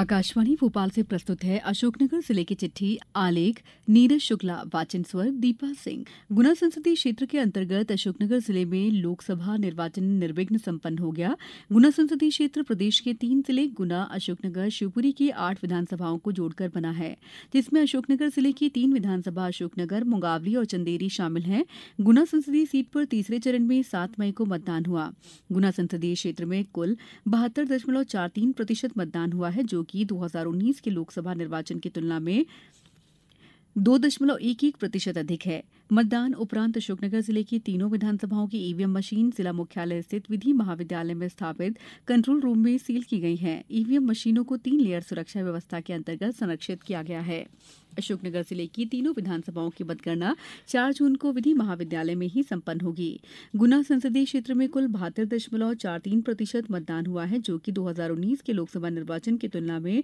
आकाशवाणी भोपाल से प्रस्तुत है अशोकनगर जिले की चिट्ठी आलेख नीरज शुक्ला वाचन स्वर दीपा सिंह गुना संसदीय क्षेत्र के अंतर्गत अशोकनगर जिले में लोकसभा निर्वाचन निर्विघ्न संपन्न हो गया गुना संसदीय क्षेत्र प्रदेश के तीन जिले गुना अशोकनगर शिवपुरी की आठ विधानसभाओं को जोड़कर बना है जिसमें अशोकनगर जिले की तीन विधानसभा अशोकनगर मुंगावली और चंदेरी शामिल है गुना संसदीय सीट पर तीसरे चरण में सात मई को मतदान हुआ गुना संसदीय क्षेत्र में कुल बहत्तर प्रतिशत मतदान हुआ है जो जो कि 2019 के लोकसभा निर्वाचन की तुलना में दो दशमलव एक एक प्रतिशत अधिक है मतदान उपरांत अशोकनगर जिले की तीनों विधानसभाओं की ईवीएम मशीन जिला मुख्यालय स्थित विधि महाविद्यालय में स्थापित कंट्रोल रूम में सील की गई है ईवीएम मशीनों को तीन लेयर सुरक्षा व्यवस्था के अंतर्गत संरक्षित किया गया है अशोकनगर जिले की तीनों विधानसभाओं की मतगणना 4 जून को विधि महाविद्यालय में ही संपन्न होगी गुना संसदीय क्षेत्र में कुल बहत्तर दशमलव चार तीन प्रतिशत मतदान हुआ है जो कि 2019 के लोकसभा निर्वाचन की तुलना में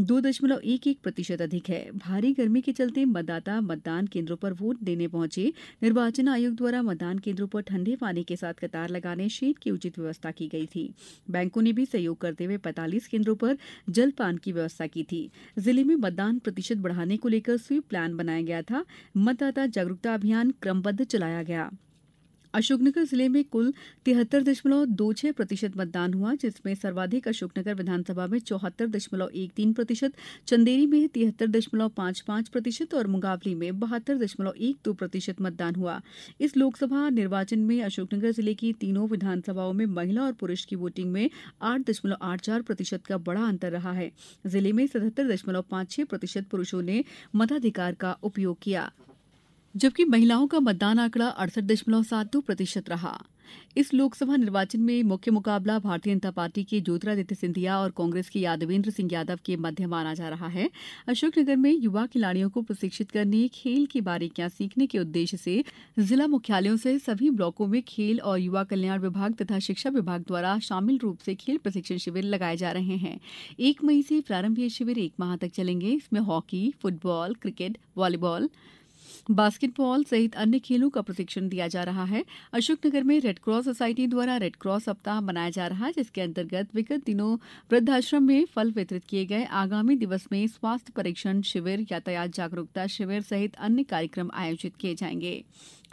दो दशमलव एक एक प्रतिशत अधिक है भारी गर्मी के चलते मतदाता मतदान केंद्रों पर वोट देने पहुंचे निर्वाचन आयोग द्वारा मतदान केंद्रों पर ठंडे पानी के साथ कतार लगाने शेड की उचित व्यवस्था की गई थी बैंकों ने भी सहयोग करते हुए पैतालीस केंद्रों पर जलपान की व्यवस्था की थी जिले में मतदान प्रतिशत बढ़ाने को लेकर स्वीप प्लान बनाया गया था मतदाता जागरूकता अभियान क्रमबद्ध चलाया गया अशोकनगर जिले में कुल तिहत्तर दशमलव दो छह प्रतिशत मतदान हुआ जिसमें सर्वाधिक अशोकनगर विधानसभा में चौहत्तर दशमलव एक तीन प्रतिशत चंदेरी में तिहत्तर दशमलव पांच पांच प्रतिशत और मुंगावली में बहत्तर दशमलव एक दो प्रतिशत मतदान हुआ इस लोकसभा निर्वाचन में अशोकनगर जिले की तीनों विधानसभाओं में महिला और पुरुष की वोटिंग में आठ दशमलव आठ चार प्रतिशत का बड़ा अंतर रहा है जिले में सतहत्तर दशमलव पांच छह प्रतिशत पुरुषों ने मताधिकार का उपयोग किया जबकि महिलाओं का मतदान आंकड़ा अड़सठ दशमलव सात दो प्रतिशत रहा इस लोकसभा निर्वाचन में मुख्य मुकाबला भारतीय जनता पार्टी के ज्योतिरादित्य सिंधिया और कांग्रेस के यादवेंद्र सिंह यादव के मध्य माना जा रहा है अशोकनगर में युवा खिलाड़ियों को प्रशिक्षित करने खेल की बारीकियां सीखने के उद्देश्य से जिला मुख्यालयों से सभी ब्लॉकों में खेल और युवा कल्याण विभाग तथा शिक्षा विभाग द्वारा शामिल रूप से खेल प्रशिक्षण शिविर लगाए जा रहे हैं एक मई से प्रारंभ ये शिविर एक माह तक चलेंगे इसमें hockey football cricket volleyball basketball सहित अन्य खेलों का प्रशिक्षण दिया जा रहा है अशोकनगर में रेडक्रॉस सोसायटी द्वारा रेडक्रॉस सप्ताह मनाया जा रहा है जिसके अंतर्गत विगत दिनों वृद्धाश्रम में फल वितरित किए गए आगामी दिवस में स्वास्थ्य परीक्षण शिविर यातायात जागरूकता शिविर सहित अन्य कार्यक्रम आयोजित किए जाएंगे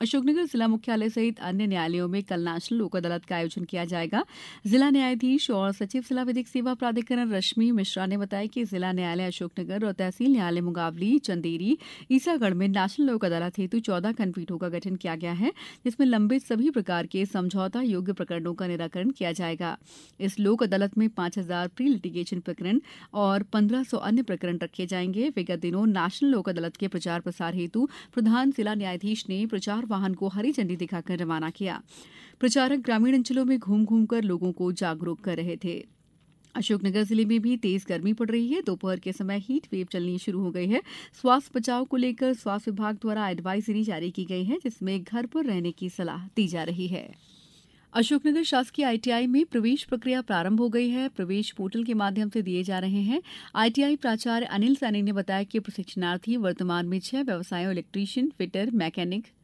अशोकनगर जिला मुख्यालय सहित अन्य न्यायालयों में कल नेशनल लोक अदालत का आयोजन किया जाएगा जिला न्यायाधीश और सचिव जिला विधिक सेवा प्राधिकरण रश्मि मिश्रा ने बताया कि जिला न्यायालय अशोकनगर और तहसील न्यायालय मुंगावली चंदेरी ईसागढ़ में नेशनल लोक अदालत हेतु चौदह खंडपीठों का गठन किया गया है जिसमें लंबित सभी प्रकार के समझौता योग्य प्रकरणों का निराकरण किया जाएगा इस लोक अदालत में पांच हजार प्री लिटिगेशन प्रकरण और पंद्रह सौ अन्य प्रकरण रखे जाएंगे विगत दिनों नेशनल लोक अदालत के प्रचार प्रसार हेतु प्रधान जिला न्यायाधीश ने प्रचार चार वाहन को हरी झंडी दिखाकर रवाना किया प्रचारक ग्रामीण अंचलों में घूम घूम कर लोगों को जागरूक कर रहे थे अशोकनगर जिले में भी तेज गर्मी पड़ रही है दोपहर के समय हीट वेव चलनी शुरू हो गई है स्वास्थ्य बचाव को लेकर स्वास्थ्य विभाग द्वारा एडवाइजरी जारी की गई है जिसमें घर पर रहने की सलाह दी जा रही है अशोकनगर शासकीय आईटीआई में प्रवेश प्रक्रिया प्रारंभ हो गई है प्रवेश पोर्टल के माध्यम से दिए जा रहे हैं आईटीआई प्राचार्य अनिल सैनी ने बताया कि प्रशिक्षणार्थी वर्तमान में छह व्यवसायों electrician fitter mechanic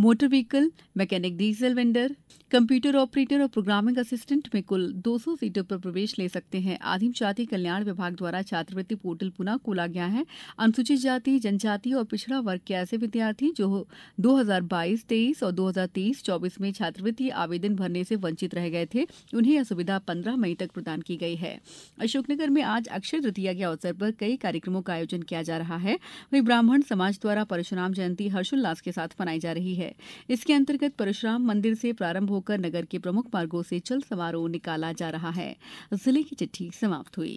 motor vehicle mechanic diesel welder computer operator और प्रोग्रामिंग असिस्टेंट में कुल 200 सीटों पर प्रवेश ले सकते हैं आदिम जाति कल्याण विभाग द्वारा छात्रवृत्ति पोर्टल पुनः खोला गया है अनुसूचित जाति जनजाति और पिछड़ा वर्ग के ऐसे विद्यार्थी जो 2022 23 और 2023 24 में छात्रवृत्ति आवेदन भरने से वंचित रह गए थे उन्हें यह सुविधा पंद्रह मई तक प्रदान की गई है अशोकनगर में आज अक्षय तृतीया के अवसर पर कई कार्यक्रमों का आयोजन किया जा रहा है वही ब्राह्मण समाज द्वारा परशुराम जयंती हर्षोल्लास के साथ मनाई जा रही है है इसके अंतर्गत परशुराम मंदिर से प्रारंभ होकर नगर के प्रमुख मार्गो से चल समारोह निकाला जा रहा है जिले की चिट्ठी समाप्त हुई